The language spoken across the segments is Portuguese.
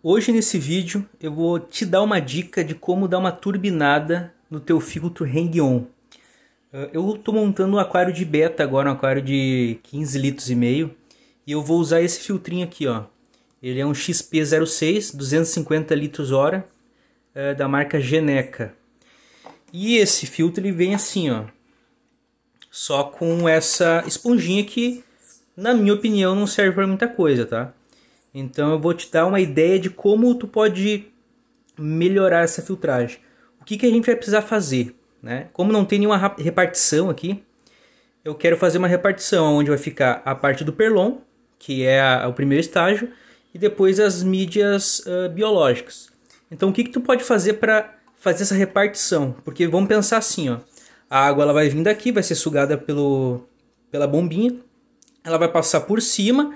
Hoje nesse vídeo eu vou te dar uma dica de como dar uma turbinada no teu filtro Hang-On. Eh, eu estou montando um aquário de beta agora, um aquário de 15 litros e meio, e eu vou usar esse filtrinho aqui, ó. Ele é um XP06, 250 litros hora, é, da marca Geneca. E esse filtro ele vem assim, ó, só com essa esponjinha que, na minha opinião, não serve para muita coisa, tá? Então eu vou te dar uma ideia de como tu pode melhorar essa filtragem. O que, que a gente vai precisar fazer? Né? Como não tem nenhuma repartição aqui, eu quero fazer uma repartição onde vai ficar a parte do perlon, que é a, o primeiro estágio, e depois as mídias uh, biológicas. Então o que, que tu pode fazer para fazer essa repartição? Porque vamos pensar assim, ó, a água ela vai vir daqui, vai ser sugada pelo, pela bombinha, ela vai passar por cima. O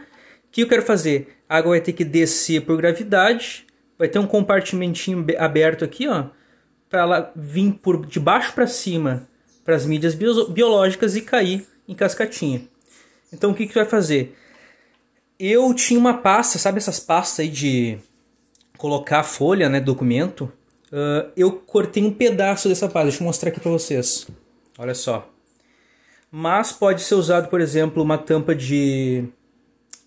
que eu quero fazer? A água vai ter que descer por gravidade. Vai ter um compartimentinho aberto aqui, ó, para ela vir por de baixo para cima para as mídias bio biológicas e cair em cascatinha. Então o que que vai fazer? Eu tinha uma pasta, sabe essas pastas aí de colocar folha, né, documento? Uh, eu cortei um pedaço dessa pasta, deixa eu mostrar aqui para vocês. Olha só. Mas pode ser usado, por exemplo, uma tampa de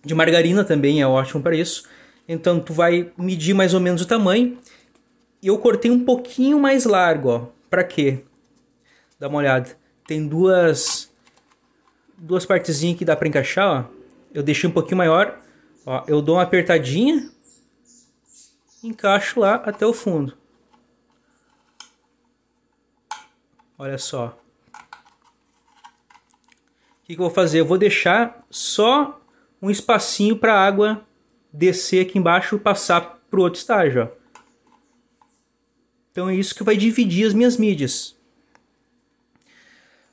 de margarina também é ótimo para isso. Então tu vai medir mais ou menos o tamanho. E eu cortei um pouquinho mais largo, ó. Para quê? Dá uma olhada. Tem duas duas partezinhas que dá para encaixar, ó. Eu deixei um pouquinho maior, ó. Eu dou uma apertadinha, encaixo lá até o fundo. Olha só. O que, que eu vou fazer? Eu vou deixar só um espacinho para a água descer aqui embaixo e passar para o outro estágio. Ó. Então é isso que vai dividir as minhas mídias.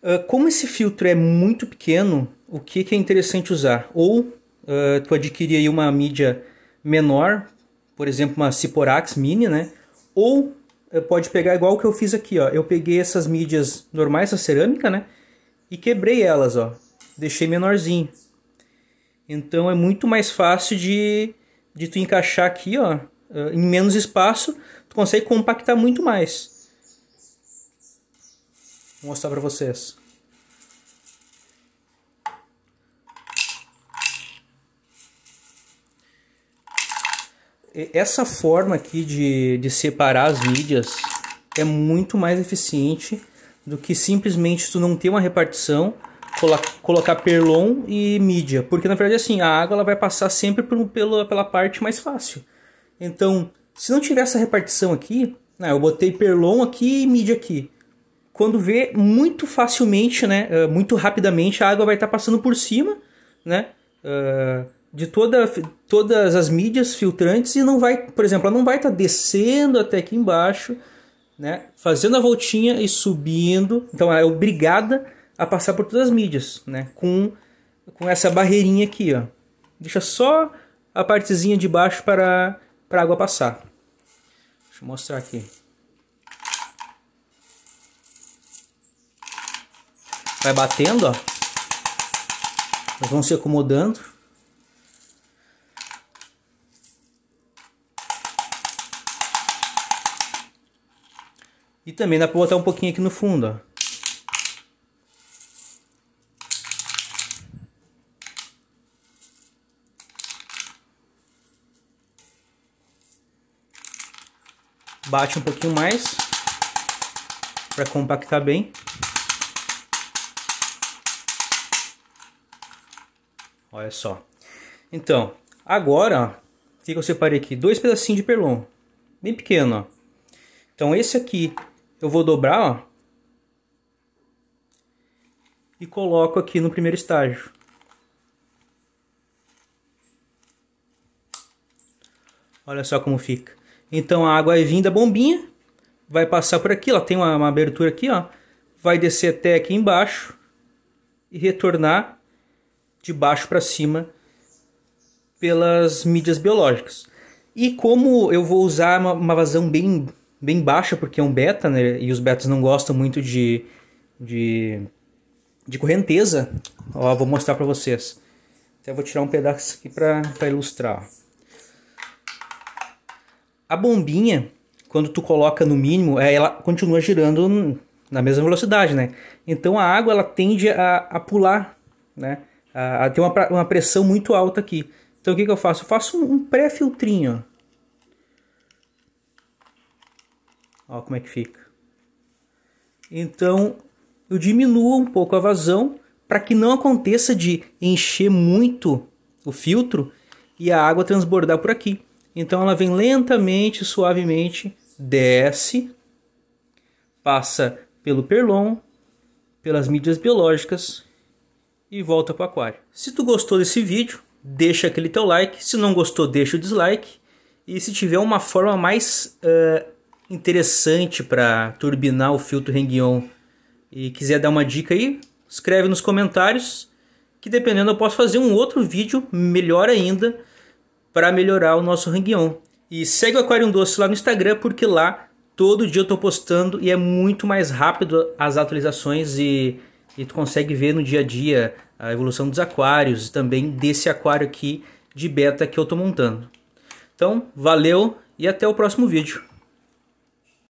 Uh, como esse filtro é muito pequeno, o que, que é interessante usar? Ou uh, tu adquirir aí uma mídia menor, por exemplo uma Ciporax Mini, né? Ou uh, pode pegar igual o que eu fiz aqui, ó. Eu peguei essas mídias normais, essa cerâmica, né? E quebrei elas, ó. Deixei menorzinho. Então é muito mais fácil de, de tu encaixar aqui, ó, eh, em menos espaço, tu consegue compactar muito mais. Vou mostrar para vocês. Essa forma aqui de, de separar as mídias é muito mais eficiente do que simplesmente tu não ter uma repartição colocar perlon e mídia, porque na verdade assim, a água ela vai passar sempre por, pela, pela parte mais fácil. Então, se não tiver essa repartição aqui, né, eu botei perlon aqui e mídia aqui. Quando vê, muito facilmente, né, eh, muito rapidamente, a água vai estar tá passando por cima né, eh, de toda, todas as mídias filtrantes e não vai, por exemplo, ela não vai estar tá descendo até aqui embaixo, né, fazendo a voltinha e subindo. Então, ela é obrigada a passar por todas as mídias, né? Com, com essa barreirinha aqui, ó. Deixa só a partezinha de baixo para, para a água passar. Deixa eu mostrar aqui. Vai batendo, ó. Elas vão se acomodando. E também dá para botar um pouquinho aqui no fundo, ó. Bate um pouquinho mais para compactar bem. Olha só. Então, agora, o que eu separei aqui? Dois pedacinhos de perlon. Bem pequeno, ó. Então esse aqui eu vou dobrar, ó. E coloco aqui no primeiro estágio. Olha só como fica. Então a água vai vir da bombinha, vai passar por aqui, ela tem uma, uma abertura aqui, ó, vai descer até aqui embaixo e retornar de baixo para cima pelas mídias biológicas. E como eu vou usar uma, uma vazão bem, bem baixa, porque é um beta, né, e os betas não gostam muito de, de, de correnteza, ó, vou mostrar para vocês. Até vou tirar um pedaço aqui para ilustrar. A bombinha, quando tu coloca no mínimo, é, ela continua girando na mesma velocidade, né? Então a água ela tende a, a pular, né? A, a ter uma, uma pressão muito alta aqui. Então o que, que eu faço? Eu faço um, pré-filtrinho. Ó como é que fica. Então eu diminuo um pouco a vazão para que não aconteça de encher muito o filtro e a água transbordar por aqui. Então ela vem lentamente, suavemente, desce, passa pelo perlon, pelas mídias biológicas e volta para o aquário. Se tu gostou desse vídeo, deixa aquele teu like. Se não gostou, deixa o dislike. E se tiver uma forma mais uh, interessante para turbinar o filtro Renguion e quiser dar uma dica aí, escreve nos comentários que dependendo eu posso fazer um outro vídeo melhor ainda para melhorar o nosso hang E segue o Aquário Doce lá no Instagram, porque lá todo dia eu estou postando e é muito mais rápido as atualizações e, e tu consegue ver no dia a dia a evolução dos aquários e também desse aquário aqui de beta que eu estou montando. Então, valeu e até o próximo vídeo.